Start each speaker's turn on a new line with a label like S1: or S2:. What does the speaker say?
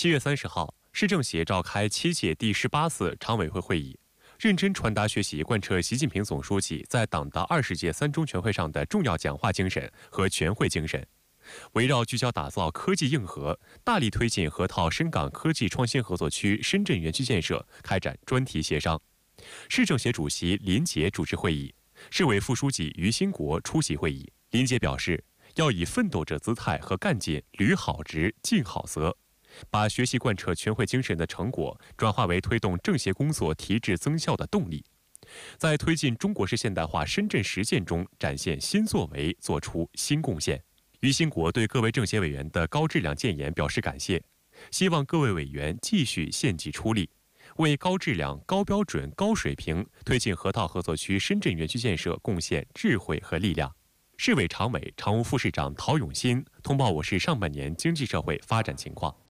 S1: 七月三十号，市政协召开七届第十八次常委会会议，认真传达学习贯彻习近平总书记在党的二十届三中全会上的重要讲话精神和全会精神，围绕聚焦打造科技硬核，大力推进河套深港科技创新合作区深圳园区建设，开展专题协商。市政协主席林杰主持会议，市委副书记于新国出席会议。林杰表示，要以奋斗者姿态和干劲，履好职、尽好责。把学习贯彻全会精神的成果转化为推动政协工作提质增效的动力，在推进中国式现代化深圳实践中展现新作为，作出新贡献。于新国对各位政协委员的高质量建言表示感谢，希望各位委员继续献计出力，为高质量、高标准、高水平推进河套合作区深圳园区建设贡献智慧和力量。市委常委、常务副市长陶永新通报我市上半年经济社会发展情况。